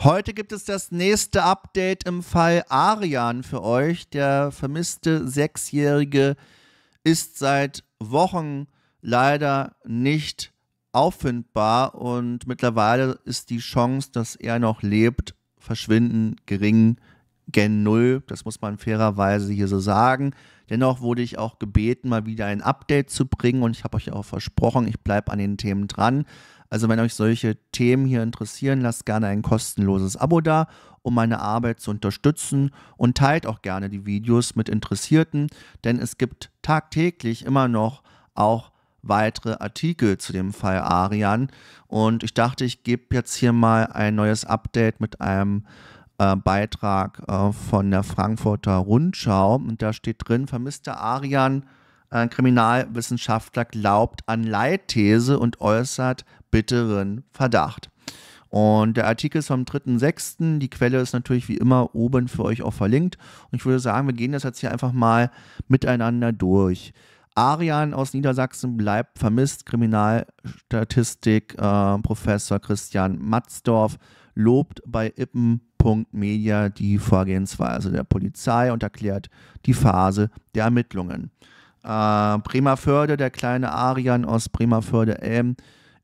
Heute gibt es das nächste Update im Fall Arian für euch. Der vermisste Sechsjährige ist seit Wochen leider nicht auffindbar und mittlerweile ist die Chance, dass er noch lebt, verschwinden gering. Gen Null, das muss man fairerweise hier so sagen. Dennoch wurde ich auch gebeten, mal wieder ein Update zu bringen und ich habe euch auch versprochen, ich bleibe an den Themen dran. Also wenn euch solche Themen hier interessieren, lasst gerne ein kostenloses Abo da, um meine Arbeit zu unterstützen und teilt auch gerne die Videos mit Interessierten, denn es gibt tagtäglich immer noch auch weitere Artikel zu dem Fall Arian und ich dachte, ich gebe jetzt hier mal ein neues Update mit einem äh, Beitrag äh, von der Frankfurter Rundschau und da steht drin, vermisster Arian ein äh, Kriminalwissenschaftler glaubt an Leitthese und äußert bitteren Verdacht. Und der Artikel ist vom 3.6. Die Quelle ist natürlich wie immer oben für euch auch verlinkt. Und ich würde sagen, wir gehen das jetzt hier einfach mal miteinander durch. Arian aus Niedersachsen bleibt vermisst. Kriminalstatistik äh, Professor Christian Matzdorf lobt bei Ippen.media die Vorgehensweise der Polizei und erklärt die Phase der Ermittlungen. Äh, Bremerförde, der kleine Arian aus Bremerförde-Elm,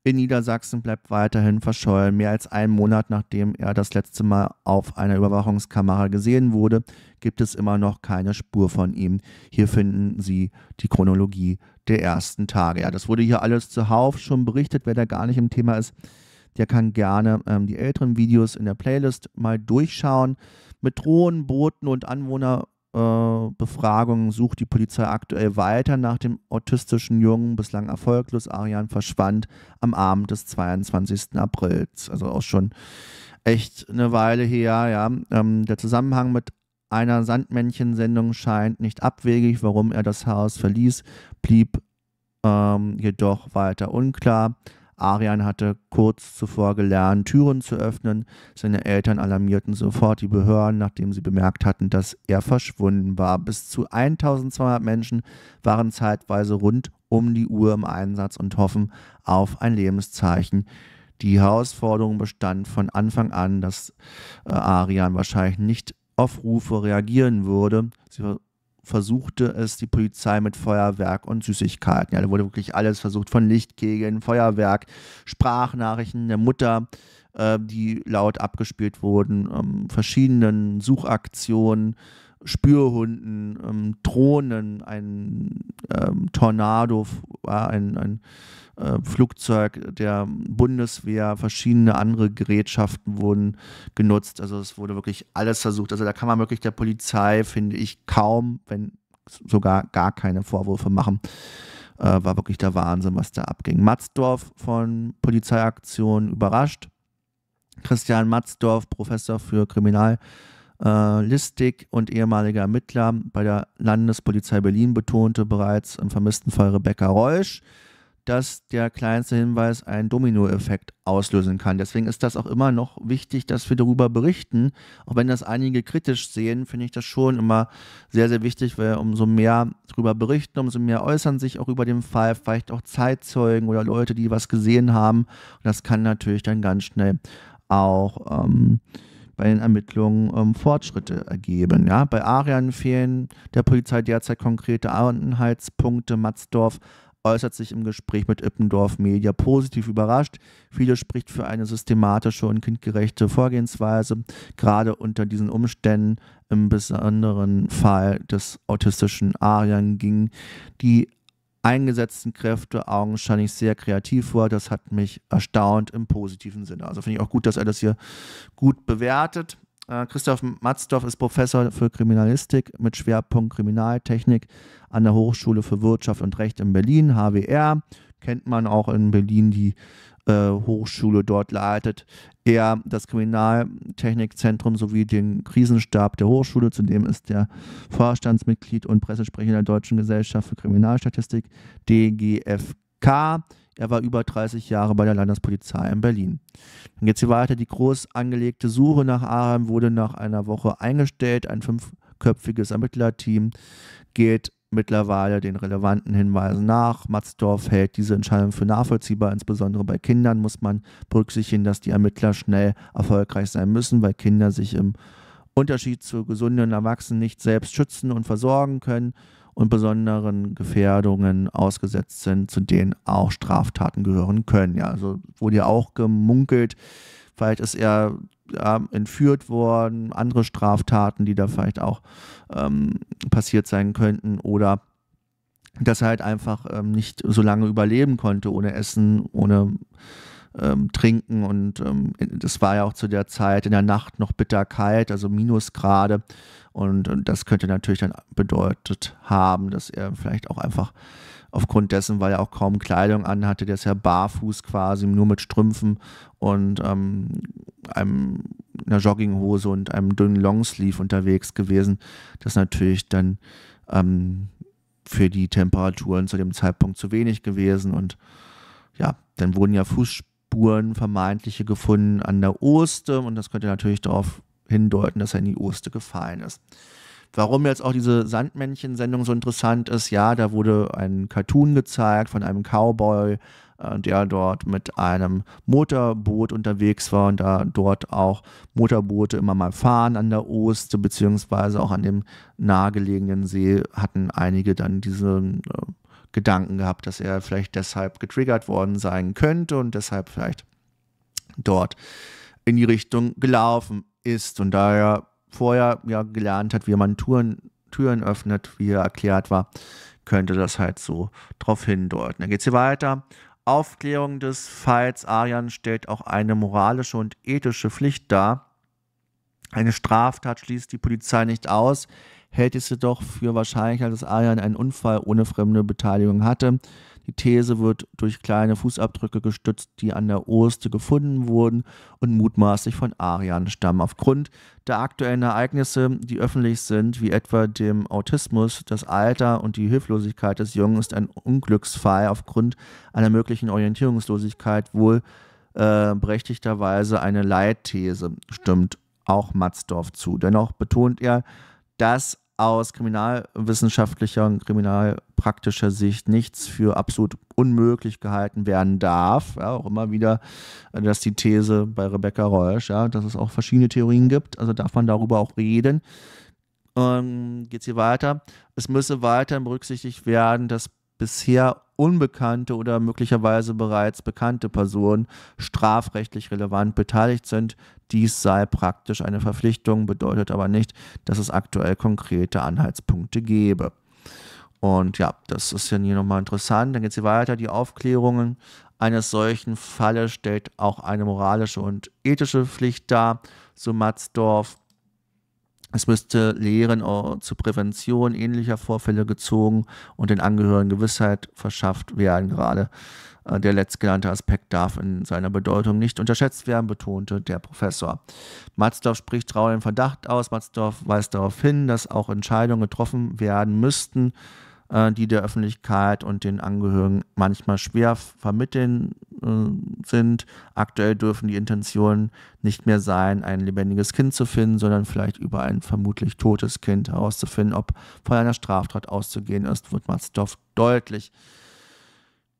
in Niedersachsen bleibt weiterhin verschollen. Mehr als einen Monat nachdem er das letzte Mal auf einer Überwachungskamera gesehen wurde, gibt es immer noch keine Spur von ihm. Hier finden Sie die Chronologie der ersten Tage. Ja, das wurde hier alles zuhauf schon berichtet. Wer da gar nicht im Thema ist, der kann gerne ähm, die älteren Videos in der Playlist mal durchschauen. Mit Drohnen, Booten und Anwohner Befragungen sucht die Polizei aktuell weiter nach dem autistischen Jungen, bislang erfolglos. Arian verschwand am Abend des 22. April. also auch schon echt eine Weile her. Ja. Ähm, der Zusammenhang mit einer Sandmännchensendung scheint nicht abwegig. Warum er das Haus verließ, blieb ähm, jedoch weiter unklar. Arian hatte kurz zuvor gelernt, Türen zu öffnen. Seine Eltern alarmierten sofort die Behörden, nachdem sie bemerkt hatten, dass er verschwunden war. Bis zu 1200 Menschen waren zeitweise rund um die Uhr im Einsatz und hoffen auf ein Lebenszeichen. Die Herausforderung bestand von Anfang an, dass äh, Arian wahrscheinlich nicht auf Rufe reagieren würde. Sie versuchte es die Polizei mit Feuerwerk und Süßigkeiten. Ja, da wurde wirklich alles versucht, von Lichtkegeln, Feuerwerk, Sprachnachrichten der Mutter, äh, die laut abgespielt wurden, ähm, verschiedenen Suchaktionen, Spürhunden, ähm, Drohnen, ein ähm, Tornado, äh, ein, ein äh, Flugzeug der Bundeswehr, verschiedene andere Gerätschaften wurden genutzt. Also es wurde wirklich alles versucht. Also da kann man wirklich der Polizei, finde ich, kaum, wenn sogar gar keine Vorwürfe machen. Äh, war wirklich der Wahnsinn, was da abging. Matzdorf von Polizeiaktion überrascht. Christian Matzdorf, Professor für Kriminal. Äh, Listig und ehemaliger Ermittler bei der Landespolizei Berlin betonte bereits im vermissten Fall Rebecca Reusch, dass der kleinste Hinweis einen Dominoeffekt auslösen kann. Deswegen ist das auch immer noch wichtig, dass wir darüber berichten. Auch wenn das einige kritisch sehen, finde ich das schon immer sehr, sehr wichtig, weil umso mehr darüber berichten, umso mehr äußern sich auch über den Fall, vielleicht auch Zeitzeugen oder Leute, die was gesehen haben. Und das kann natürlich dann ganz schnell auch ähm, bei den Ermittlungen ähm, Fortschritte ergeben. Ja? Bei Arian fehlen der Polizei derzeit konkrete Anhaltspunkte. Matzdorf äußert sich im Gespräch mit Ippendorf Media positiv überrascht. Viele spricht für eine systematische und kindgerechte Vorgehensweise, gerade unter diesen Umständen im besonderen Fall des autistischen Arian ging die eingesetzten Kräfte augenscheinlich sehr kreativ war. Das hat mich erstaunt im positiven Sinne. Also finde ich auch gut, dass er das hier gut bewertet. Äh, Christoph Matzdorf ist Professor für Kriminalistik mit Schwerpunkt Kriminaltechnik an der Hochschule für Wirtschaft und Recht in Berlin, HWR. Kennt man auch in Berlin die äh, Hochschule dort leitet. Er das Kriminaltechnikzentrum sowie den Krisenstab der Hochschule. Zudem ist er Vorstandsmitglied und Pressesprecher der Deutschen Gesellschaft für Kriminalstatistik, DGFK. Er war über 30 Jahre bei der Landespolizei in Berlin. Dann geht es hier weiter. Die groß angelegte Suche nach Aram wurde nach einer Woche eingestellt. Ein fünfköpfiges Ermittlerteam geht mittlerweile den relevanten Hinweisen nach. Matzdorf hält diese Entscheidung für nachvollziehbar. Insbesondere bei Kindern muss man berücksichtigen, dass die Ermittler schnell erfolgreich sein müssen, weil Kinder sich im Unterschied zu gesunden Erwachsenen nicht selbst schützen und versorgen können und besonderen Gefährdungen ausgesetzt sind, zu denen auch Straftaten gehören können. Ja, also wurde ja auch gemunkelt, Vielleicht ist er ja, entführt worden, andere Straftaten, die da vielleicht auch ähm, passiert sein könnten oder dass er halt einfach ähm, nicht so lange überleben konnte ohne Essen, ohne ähm, Trinken und ähm, das war ja auch zu der Zeit in der Nacht noch bitter kalt, also Minusgrade und, und das könnte natürlich dann bedeutet haben, dass er vielleicht auch einfach aufgrund dessen, weil er auch kaum Kleidung anhatte, der ist ja barfuß quasi, nur mit Strümpfen und ähm, einem, einer Jogginghose und einem dünnen Longsleeve unterwegs gewesen, das natürlich dann ähm, für die Temperaturen zu dem Zeitpunkt zu wenig gewesen und ja, dann wurden ja Fußspuren vermeintliche gefunden an der Oste und das könnte natürlich darauf hindeuten, dass er in die Oste gefallen ist. Warum jetzt auch diese Sandmännchen-Sendung so interessant ist, ja, da wurde ein Cartoon gezeigt von einem Cowboy, äh, der dort mit einem Motorboot unterwegs war und da dort auch Motorboote immer mal fahren an der Oste, beziehungsweise auch an dem nahegelegenen See hatten einige dann diese äh, Gedanken gehabt, dass er vielleicht deshalb getriggert worden sein könnte und deshalb vielleicht dort in die Richtung gelaufen ist. Und daher vorher ja gelernt hat, wie man Touren, Türen öffnet, wie er erklärt war, könnte das halt so drauf hindeuten. Dann geht es hier weiter. Aufklärung des Falls Arian stellt auch eine moralische und ethische Pflicht dar. Eine Straftat schließt die Polizei nicht aus, hält es jedoch für wahrscheinlicher, dass Arian einen Unfall ohne fremde Beteiligung hatte. Die These wird durch kleine Fußabdrücke gestützt, die an der Oste gefunden wurden und mutmaßlich von Arian stammen. Aufgrund der aktuellen Ereignisse, die öffentlich sind, wie etwa dem Autismus, das Alter und die Hilflosigkeit des Jungen, ist ein Unglücksfall aufgrund einer möglichen Orientierungslosigkeit wohl äh, berechtigterweise eine Leitthese, stimmt auch Matzdorf zu. Dennoch betont er, dass aus kriminalwissenschaftlicher und kriminalpraktischer Sicht nichts für absolut unmöglich gehalten werden darf. Ja, auch immer wieder, äh, dass die These bei Rebecca Reusch, ja, dass es auch verschiedene Theorien gibt. Also darf man darüber auch reden. Ähm, Geht es hier weiter? Es müsse weiterhin berücksichtigt werden, dass bisher unbekannte oder möglicherweise bereits bekannte Personen strafrechtlich relevant beteiligt sind. Dies sei praktisch eine Verpflichtung, bedeutet aber nicht, dass es aktuell konkrete Anhaltspunkte gäbe. Und ja, das ist ja hier nochmal interessant. Dann geht es hier weiter. Die Aufklärungen eines solchen Falles stellt auch eine moralische und ethische Pflicht dar, so Matzdorf. Es müsste Lehren zur Prävention ähnlicher Vorfälle gezogen und den Angehörigen Gewissheit verschafft werden. Gerade äh, der letztgenannte Aspekt darf in seiner Bedeutung nicht unterschätzt werden, betonte der Professor. Matzdorf spricht Raul den Verdacht aus. Matzdorf weist darauf hin, dass auch Entscheidungen getroffen werden müssten, äh, die der Öffentlichkeit und den Angehörigen manchmal schwer vermitteln äh, sind. Aktuell dürfen die Intentionen nicht mehr sein, ein lebendiges Kind zu finden, sondern vielleicht über ein vermutlich totes Kind herauszufinden, ob von einer Straftat auszugehen ist, wird Matzdorf deutlich.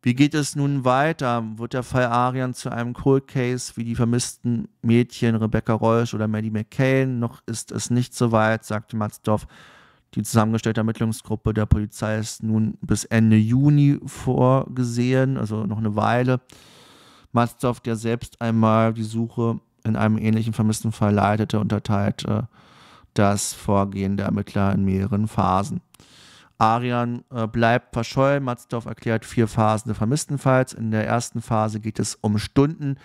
Wie geht es nun weiter? Wird der Fall Arian zu einem Cold Case wie die vermissten Mädchen Rebecca Reusch oder Maddie McCain? Noch ist es nicht so weit, sagte Matzdorf. Die zusammengestellte Ermittlungsgruppe der Polizei ist nun bis Ende Juni vorgesehen, also noch eine Weile. Mastorf, der selbst einmal die Suche in einem ähnlichen vermissten Fall leitete, unterteilte äh, das Vorgehen der Ermittler in mehreren Phasen. Arian äh, bleibt verschollen. Matzdorf erklärt vier Phasen des Vermisstenfalls. In der ersten Phase geht es um Stunden.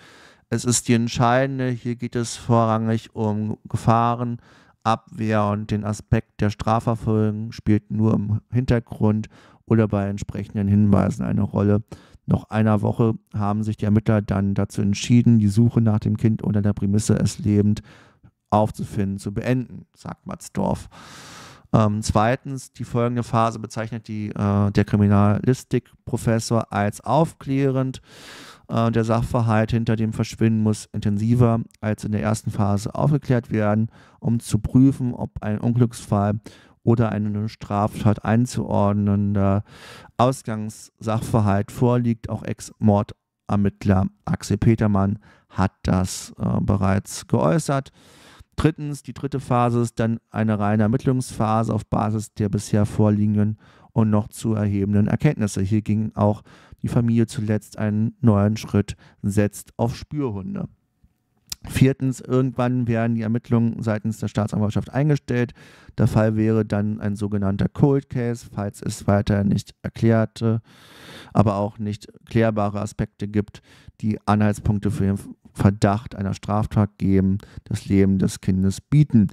Es ist die entscheidende. Hier geht es vorrangig um Gefahren, Abwehr und den Aspekt der Strafverfolgung spielt nur im Hintergrund oder bei entsprechenden Hinweisen eine Rolle. Nach einer Woche haben sich die Ermittler dann dazu entschieden, die Suche nach dem Kind unter der Prämisse, es lebend aufzufinden, zu beenden, sagt Matzdorf. Ähm, zweitens, die folgende Phase bezeichnet die, äh, der Kriminalistikprofessor als aufklärend äh, der Sachverhalt hinter dem Verschwinden muss intensiver als in der ersten Phase aufgeklärt werden, um zu prüfen, ob ein Unglücksfall oder eine Straftat einzuordnender äh, Ausgangssachverhalt vorliegt. Auch Ex-Mordermittler Axel Petermann hat das äh, bereits geäußert. Drittens, die dritte Phase ist dann eine reine Ermittlungsphase auf Basis der bisher vorliegenden und noch zu erhebenden Erkenntnisse. Hier ging auch die Familie zuletzt einen neuen Schritt, setzt auf Spürhunde. Viertens, irgendwann werden die Ermittlungen seitens der Staatsanwaltschaft eingestellt. Der Fall wäre dann ein sogenannter Cold Case, falls es weiter nicht erklärte, aber auch nicht klärbare Aspekte gibt, die Anhaltspunkte für den Verdacht einer Straftat geben, das Leben des Kindes bieten.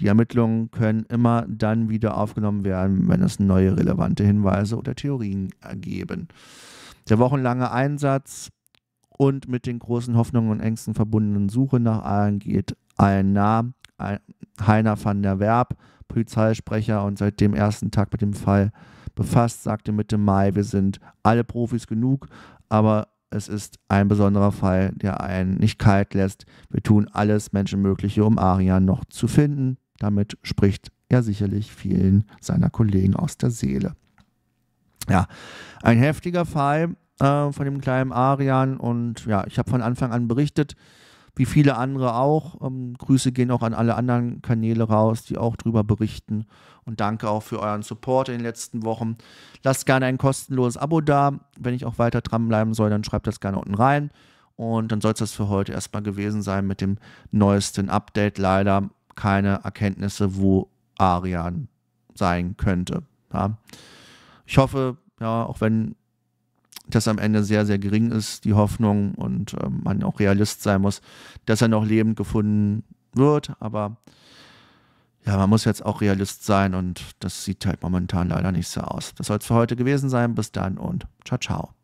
Die Ermittlungen können immer dann wieder aufgenommen werden, wenn es neue relevante Hinweise oder Theorien ergeben. Der wochenlange Einsatz und mit den großen Hoffnungen und Ängsten verbundenen Suche nach allen geht allen nah. Heiner van der Werb, Polizeisprecher und seit dem ersten Tag mit dem Fall befasst, sagte Mitte Mai, wir sind alle Profis genug, aber es ist ein besonderer Fall, der einen nicht kalt lässt. Wir tun alles Menschenmögliche, um Arian noch zu finden. Damit spricht er sicherlich vielen seiner Kollegen aus der Seele. Ja, ein heftiger Fall äh, von dem kleinen Arian und ja, ich habe von Anfang an berichtet, wie viele andere auch. Ähm, Grüße gehen auch an alle anderen Kanäle raus, die auch darüber berichten. Und danke auch für euren Support in den letzten Wochen. Lasst gerne ein kostenloses Abo da. Wenn ich auch weiter dranbleiben soll, dann schreibt das gerne unten rein. Und dann soll es das für heute erstmal gewesen sein mit dem neuesten Update leider keine Erkenntnisse, wo Arian sein könnte. Ja. Ich hoffe, ja, auch wenn das am Ende sehr, sehr gering ist, die Hoffnung und äh, man auch Realist sein muss, dass er noch lebend gefunden wird, aber ja, man muss jetzt auch Realist sein und das sieht halt momentan leider nicht so aus. Das soll es für heute gewesen sein. Bis dann und ciao, ciao.